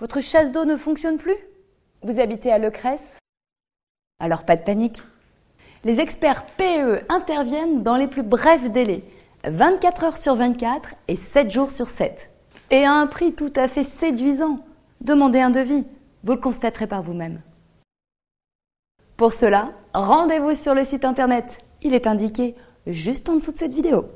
Votre chasse d'eau ne fonctionne plus Vous habitez à Lecresse Alors pas de panique. Les experts PE interviennent dans les plus brefs délais, 24 heures sur 24 et 7 jours sur 7. Et à un prix tout à fait séduisant. Demandez un devis, vous le constaterez par vous-même. Pour cela, rendez-vous sur le site internet. Il est indiqué juste en dessous de cette vidéo.